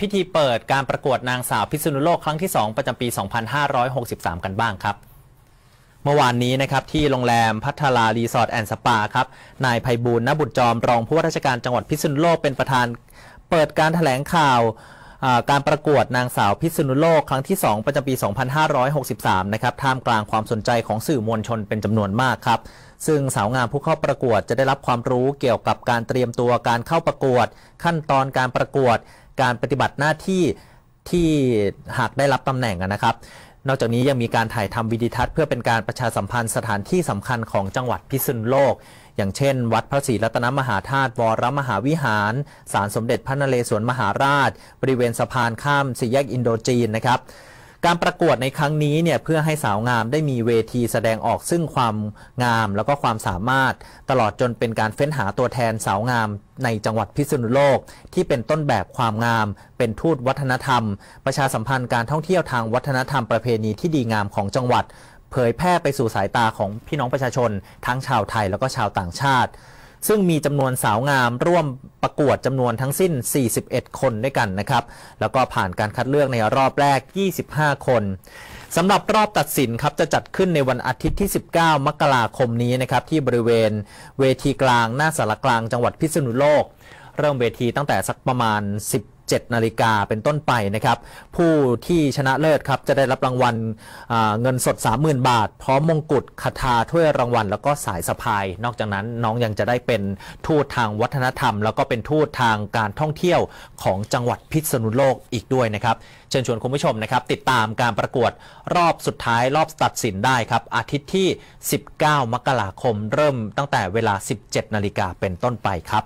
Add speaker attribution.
Speaker 1: พิธีเปิดการประกวดนางสาวพิษณุโลกครั้งที่2ประจำปี 2563 กันบ้างครับ เมื่อวานนี้นะครับที่โรงแรมพัทลารีสอร์ทแอนด์สปาครับ นายภัยบูลณบุตรจอมรองผู้ว่าราชการจังหวัดพิษณุโลกเป็นประธาน เปิดการถแถลงข่าวการประกวดนางสาวพิษณุโลกครั้งที่2ประจำปี 2563 นะครับท่ามกลางความสนใจของสื่อมวลชนเป็นจำนวนมากครับ ซึ่งสาวงามผู้เข้าประกวดจะได้รับความรู้เกี่ยวกับการเตรียมตัวการเข้าประกวดขั้นตอนการประกวดการปฏิบัติหน้าที่ที่หากได้รับตำแหน่งนะครับ นอกจากนี้ยังมีการถ่ายทำวิดีทัศน์เพื่อเป็นการประชาสัมพันธ์สถานที่สำคัญของจังหวัดพิษณุโลก อย่างเช่น วัดพระศรีรัตนมหาธาตุวรมหาวิหารศาลสมเด็จพระนเรศวรมหาราช บริเวณสะพานข้ามสี่แยกอินโดจีนนะครับการประกวดในครั้งนี้เนี่ยเพื่อให้สาวงามได้มีเวทีแสดงออกซึ่งความงามแล้วก็ความสามารถตลอดจนเป็นการเฟ้นหาตัวแทนสาวงามในจังหวัดพิษณุโลกที่เป็นต้นแบบความงามเป็นทูตวัฒนธรรม ประชาสัมพันธ์การท่องเที่ยวทางวัฒนธรรมประเพณีที่ดีงามของจังหวัด เผยแพร่ไปสู่สายตาของพี่น้องประชาชน ทั้งชาวไทยแล้วก็ชาวต่างชาติซึ่งมีจำนวนสาวงาม ร่วมประกวดจำนวนทั้งสิ้น 41 คนด้วยกันนะครับ แล้วก็ผ่านการคัดเลือกในรอบแรก 25 คน สำหรับรอบตัดสินครับ จะจัดขึ้นในวันอาทิตย์ที่ 19 มกราคมนี้นะครับ ที่บริเวณเวทีกลาง หน้าสารกลางจังหวัดพิษณุโลก เริ่มเวทีตั้งแต่สักประมาณ 10 17นาฬิกาเป็นต้นไปนะครับ ผู้ที่ชนะเลิศครับจะได้รับรางวัลเงินสด 30,000 บาท พร้อมมงกุฎคาถาถ้วยรางวัลแล้วก็สายสะพาย นอกจากนั้นน้องยังจะได้เป็นทูตทางวัฒนธรรม แล้วก็เป็นทูตทางการท่องเที่ยวของจังหวัดพิษณุโลกอีกด้วยนะครับ เชิญชวนคุณผู้ชมนะครับ ติดตามการประกวดรอบสุดท้ายรอบตัดสินได้ครับอาทิตย์ที่ 19 มกราคมเริ่มตั้งแต่เวลา 17นาฬิกาเป็นต้นไปครับ